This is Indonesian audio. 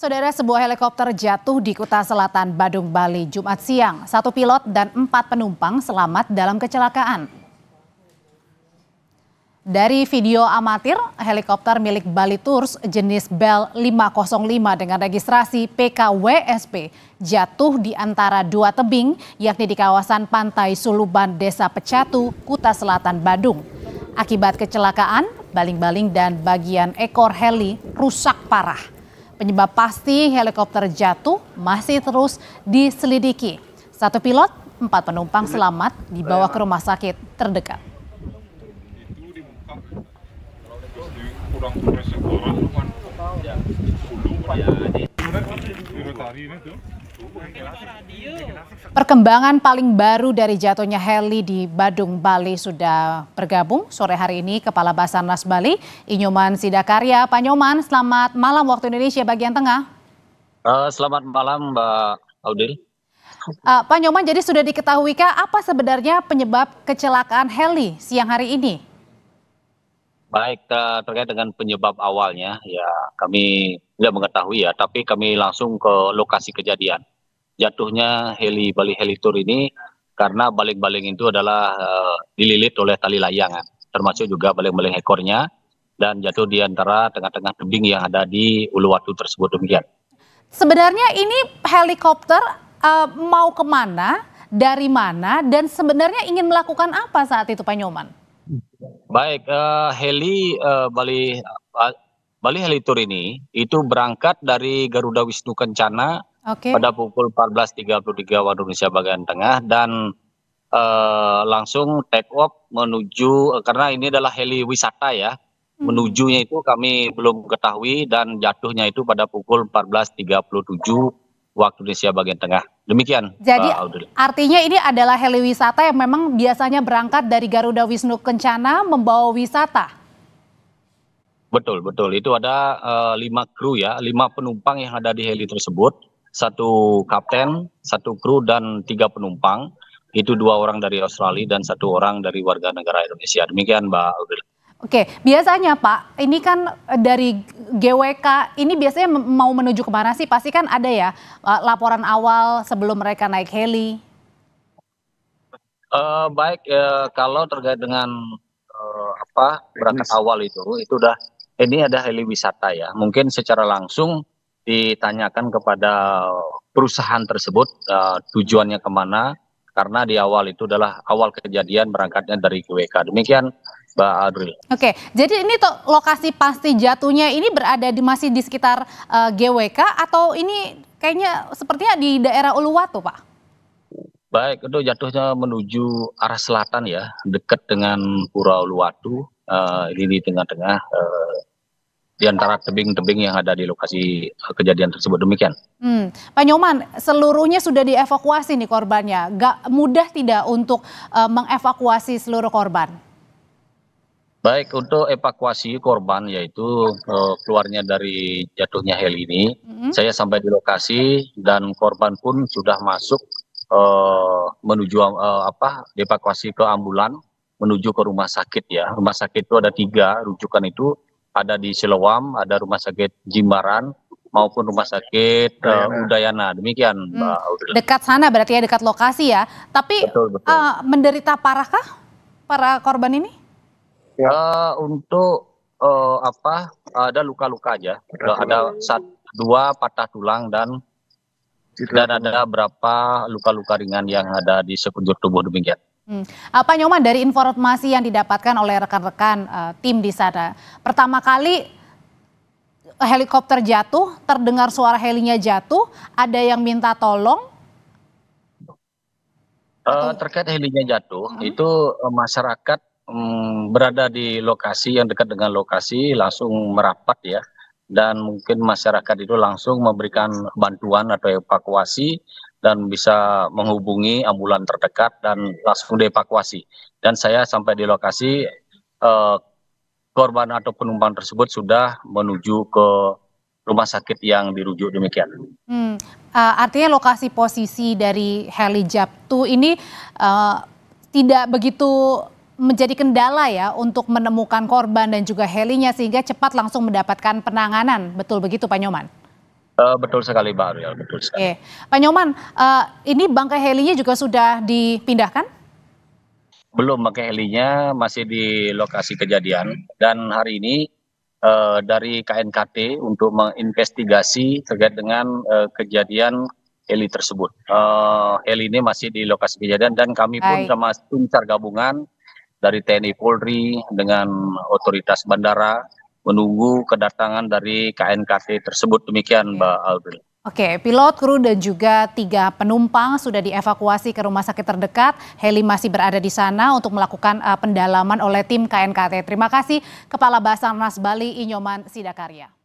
Saudara sebuah helikopter jatuh di Kuta Selatan, Badung, Bali, Jumat siang. Satu pilot dan empat penumpang selamat dalam kecelakaan. Dari video amatir, helikopter milik Bali Tours jenis Bell 505 dengan registrasi PKWSP jatuh di antara dua tebing, yakni di kawasan Pantai Suluban, Desa Pecatu, Kuta Selatan, Badung. Akibat kecelakaan, baling-baling dan bagian ekor heli rusak parah. Penyebab pasti helikopter jatuh masih terus diselidiki. Satu pilot, empat penumpang selamat dibawa ke rumah sakit terdekat. Perkembangan paling baru dari jatuhnya heli di Badung, Bali sudah bergabung sore hari ini Kepala Basarnas Bali, Inyoman Sidakarya. Pak Nyoman, selamat malam waktu Indonesia bagian tengah. Uh, selamat malam Mbak Audil. Uh, eh, Pak Nyoman, jadi sudah diketahui kah apa sebenarnya penyebab kecelakaan heli siang hari ini? Baik, eh, terkait dengan penyebab awalnya ya kami tidak mengetahui ya, tapi kami langsung ke lokasi kejadian jatuhnya heli Bali Heli Tour ini karena baling-baling itu adalah uh, dililit oleh tali layangan, ya. termasuk juga baling-baling ekornya dan jatuh di antara tengah-tengah tebing yang ada di Uluwatu tersebut demikian. Sebenarnya ini helikopter uh, mau kemana, dari mana, dan sebenarnya ingin melakukan apa saat itu Pak Nyoman? Baik, uh, heli uh, Bali uh, Bali Heli Tour ini itu berangkat dari Garuda Wisnu Kencana okay. pada pukul 14.33 waktu Indonesia bagian tengah dan uh, langsung take off menuju uh, karena ini adalah heli wisata ya. Hmm. Menujunya itu kami belum ketahui dan jatuhnya itu pada pukul 14.37 waktu Indonesia bagian tengah. Demikian. Jadi uh, artinya ini adalah heli wisata yang memang biasanya berangkat dari Garuda Wisnu Kencana membawa wisata. Betul, betul. Itu ada uh, lima kru ya, lima penumpang yang ada di heli tersebut satu kapten, satu kru dan tiga penumpang. Itu dua orang dari Australia dan satu orang dari warga negara Indonesia. Demikian Mbak Aurel. Oke, biasanya Pak, ini kan eh, dari GWK ini biasanya mau menuju ke mana sih? Pasti kan ada ya eh, laporan awal sebelum mereka naik heli. Uh, baik, uh, kalau terkait dengan uh, apa berangkat awal itu, itu udah ini ada heli wisata ya. Mungkin secara langsung ditanyakan kepada perusahaan tersebut uh, tujuannya kemana karena di awal itu adalah awal kejadian berangkatnya dari Gwk. demikian Mbak Adril. Oke, jadi ini lokasi pasti jatuhnya ini berada di masih di sekitar uh, eh, GWK atau ini kayaknya sepertinya di daerah Uluwatu Pak? Baik, itu jatuhnya menuju arah selatan ya, dekat dengan Pura Uluwatu, uh, ini di tengah-tengah uh, di antara tebing-tebing yang ada di lokasi eh, kejadian tersebut demikian. Hmm. Pak Nyoman, seluruhnya sudah dievakuasi nih korbannya. Gak mudah tidak untuk uh, mengevakuasi seluruh korban? Baik, untuk evakuasi korban yaitu uh, keluarnya dari jatuhnya heli ini, -hmm. saya sampai di lokasi dan korban pun sudah masuk uh, menuju uh, apa evakuasi ke ambulan menuju ke rumah sakit ya. Rumah sakit itu ada tiga rujukan itu ada di Silowam, ada rumah sakit Jimbaran maupun rumah sakit eh, Udayana. Uh, Udayana. Demikian, hmm. Mbak Udayana. Dekat sana berarti ya dekat lokasi ya. Tapi betul, betul. Uh, menderita parahkah para korban ini? Ya. Uh, untuk uh, apa? Ada luka-luka aja. Luka ada satu, dua patah tulang dan dan ada berapa luka-luka ringan yang ada di sekujur tubuh demikian. Hmm. Pak Nyoman dari informasi yang didapatkan oleh rekan-rekan uh, tim di sana, pertama kali eh, helikopter jatuh, terdengar suara helinya jatuh, ada yang minta tolong? Uh, terkait helinya jatuh, hmm. itu uh, masyarakat um, berada di lokasi yang dekat dengan lokasi langsung merapat ya, dan mungkin masyarakat itu langsung memberikan bantuan atau evakuasi dan bisa menghubungi ambulan terdekat dan langsung dievakuasi. Dan saya sampai di lokasi eh, korban atau penumpang tersebut sudah menuju ke rumah sakit yang dirujuk demikian. Hmm, uh, artinya lokasi posisi dari heli jatuh ini uh, tidak begitu menjadi kendala ya untuk menemukan korban dan juga helinya sehingga cepat langsung mendapatkan penanganan. Betul begitu Pak Nyoman? Uh, betul sekali Pak Ariel, betul sekali. Okay. Pak Nyoman, uh, ini bangkai helinya juga sudah dipindahkan? Belum, bangkai helinya masih di lokasi kejadian. Dan hari ini uh, dari KNKT untuk menginvestigasi terkait dengan uh, kejadian heli tersebut. Uh, heli ini masih di lokasi kejadian dan kami pun sama tim SAR gabungan dari TNI Polri dengan otoritas bandara menunggu kedatangan dari KNKT tersebut demikian Mbak Albil. Oke, pilot, kru dan juga tiga penumpang sudah dievakuasi ke rumah sakit terdekat. Heli masih berada di sana untuk melakukan eh, pendalaman oleh tim KNKT. Terima kasih Kepala Basarnas Bali Inyoman Sidakarya.